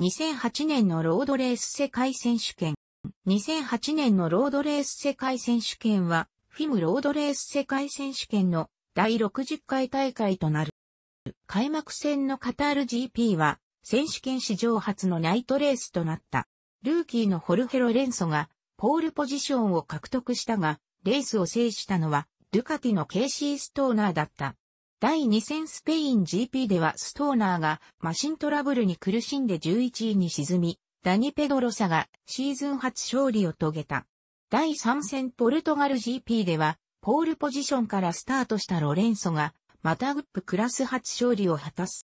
2008年のロードレース世界選手権。2008年のロードレース世界選手権は、フィムロードレース世界選手権の第60回大会となる。開幕戦のカタール GP は、選手権史上初のナイトレースとなった。ルーキーのホルヘロレンソが、ポールポジションを獲得したが、レースを制したのは、ドゥカティのケイシー・ストーナーだった。第2戦スペイン GP ではストーナーがマシントラブルに苦しんで11位に沈み、ダニ・ペドロサがシーズン初勝利を遂げた。第3戦ポルトガル GP では、ポールポジションからスタートしたロレンソが、またグップクラス初勝利を果たす。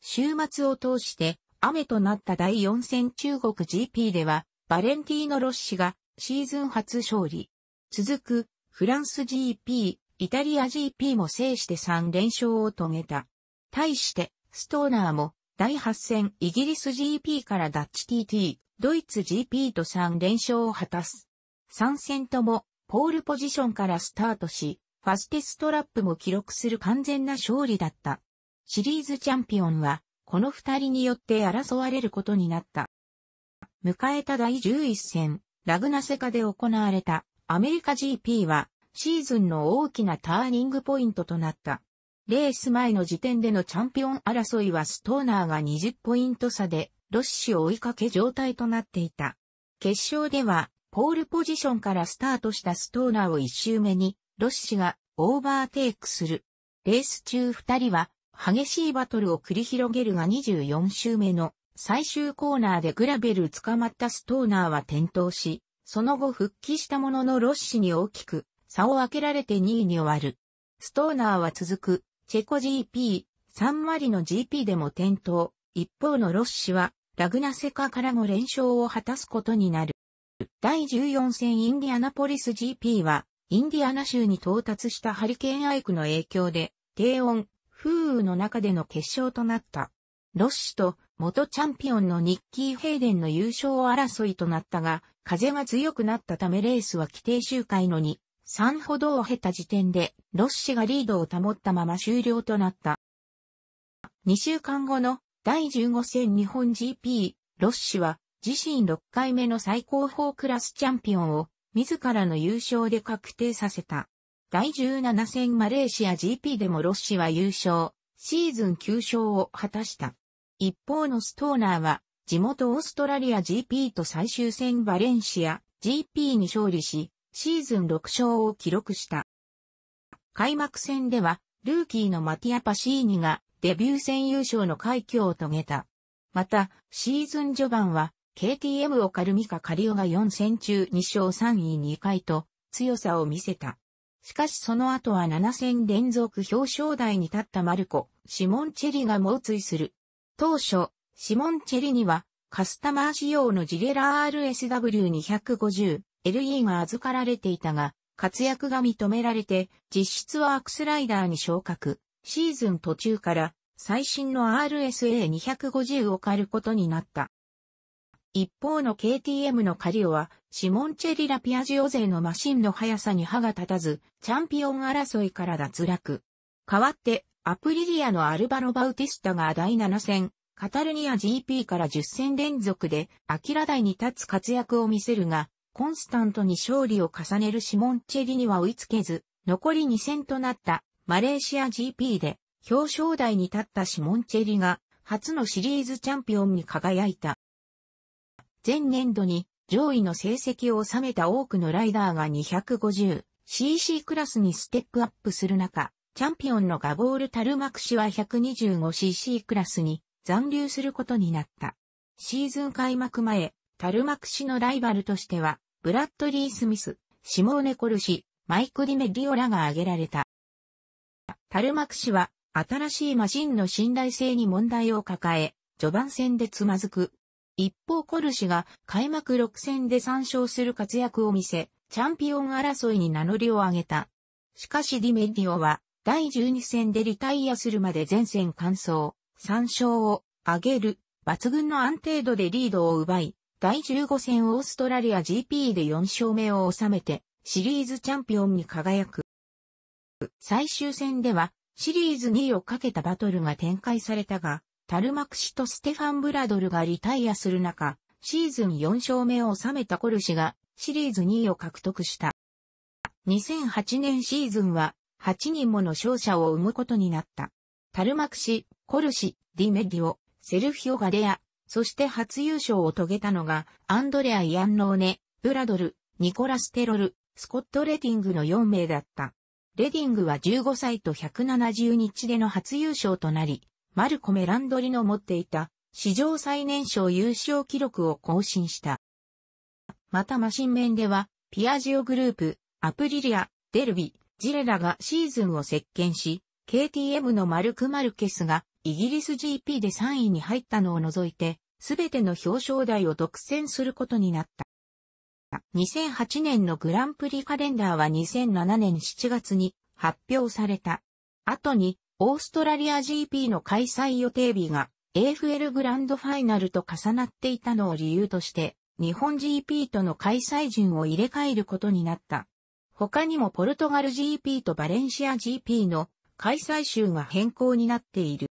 週末を通して雨となった第4戦中国 GP では、バレンティーノ・ロッシがシーズン初勝利。続くフランス GP、イタリア GP も制して3連勝を遂げた。対して、ストーナーも、第8戦イギリス GP からダッチ TT、ドイツ GP と3連勝を果たす。3戦とも、ポールポジションからスタートし、ファステストラップも記録する完全な勝利だった。シリーズチャンピオンは、この二人によって争われることになった。迎えた第11戦、ラグナセカで行われたアメリカ GP はシーズンの大きなターニングポイントとなった。レース前の時点でのチャンピオン争いはストーナーが20ポイント差で、ロッシュを追いかけ状態となっていた。決勝では、ポールポジションからスタートしたストーナーを1周目に、ロッシュがオーバーテイクする。レース中2人は、激しいバトルを繰り広げるが24周目の最終コーナーでグラベル捕まったストーナーは転倒し、その後復帰したもののロッシに大きく差を開けられて2位に終わる。ストーナーは続く、チェコ GP、サンマリの GP でも転倒。一方のロッシは、ラグナセカからも連勝を果たすことになる。第14戦インディアナポリス GP は、インディアナ州に到達したハリケーンアイクの影響で、低温、風雨の中での決勝となった。ロッシと元チャンピオンのニッキー・ヘイデンの優勝争いとなったが、風が強くなったためレースは規定周回のに3ほどを経た時点で、ロッシがリードを保ったまま終了となった。2週間後の第15戦日本 GP、ロッシは自身6回目の最高峰クラスチャンピオンを自らの優勝で確定させた。第17戦マレーシア GP でもロッシは優勝、シーズン9勝を果たした。一方のストーナーは地元オーストラリア GP と最終戦バレンシア GP に勝利し、シーズン6勝を記録した。開幕戦では、ルーキーのマティア・パシーニがデビュー戦優勝の快挙を遂げた。また、シーズン序盤は、KTM をカルミカ・カリオが4戦中2勝3位2回と強さを見せた。しかしその後は7戦連続表彰台に立ったマルコ、シモンチェリが猛追する。当初、シモンチェリにはカスタマー仕様のジレラ RSW250、LE が預かられていたが、活躍が認められて、実質はアクスライダーに昇格。シーズン途中から最新の RSA250 を借ることになった。一方の KTM のカリオは、シモンチェリ・ラピアジオ勢のマシンの速さに歯が立たず、チャンピオン争いから脱落。代わって、アプリリアのアルバロ・バウティスタが第7戦、カタルニア GP から10戦連続で、アキラ台に立つ活躍を見せるが、コンスタントに勝利を重ねるシモンチェリには追いつけず、残り2戦となったマレーシア GP で表彰台に立ったシモンチェリが初のシリーズチャンピオンに輝いた。前年度に上位の成績を収めた多くのライダーが 250cc クラスにステップアップする中、チャンピオンのガボール・タルマク氏は 125cc クラスに残留することになった。シーズン開幕前、タルマク氏のライバルとしては、ブラッドリー・スミス、シモーネ・コルシ、マイク・ディメディオらが挙げられた。タルマク氏は、新しいマシンの信頼性に問題を抱え、序盤戦でつまずく。一方コルシが開幕6戦で参勝する活躍を見せ、チャンピオン争いに名乗りを上げた。しかしディメディオは、第12戦でリタイアするまで全戦完走、参勝を上げる、抜群の安定度でリードを奪い、第15戦オーストラリア GP で4勝目を収めて、シリーズチャンピオンに輝く。最終戦では、シリーズ2位をかけたバトルが展開されたが、タルマクシとステファン・ブラドルがリタイアする中、シーズン4勝目を収めたコルシがシリーズ2位を獲得した。2008年シーズンは8人もの勝者を生むことになった。タルマクシ、コルシ、ディメディオ、セルフィオ・ガレア、そして初優勝を遂げたのが、アンドレア・イアンローネ、ブラドル、ニコラス・テロル、スコット・レディングの4名だった。レディングは15歳と170日での初優勝となり、マルコ・メランドリの持っていた史上最年少優勝記録を更新した。またマシン面では、ピアジオグループ、アプリリア、デルビ、ジレラがシーズンを席巻し、KTM のマルク・マルケスがイギリス GP で3位に入ったのを除いて、すべての表彰台を独占することになった。2008年のグランプリカレンダーは2007年7月に発表された。後に、オーストラリア GP の開催予定日が AFL グランドファイナルと重なっていたのを理由として、日本 GP との開催順を入れ替えることになった。他にもポルトガル GP とバレンシア GP の開催集が変更になっている。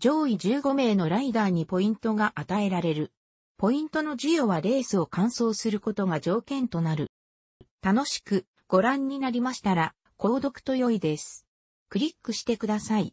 上位15名のライダーにポイントが与えられる。ポイントの授与はレースを完走することが条件となる。楽しくご覧になりましたら、購読と良いです。クリックしてください。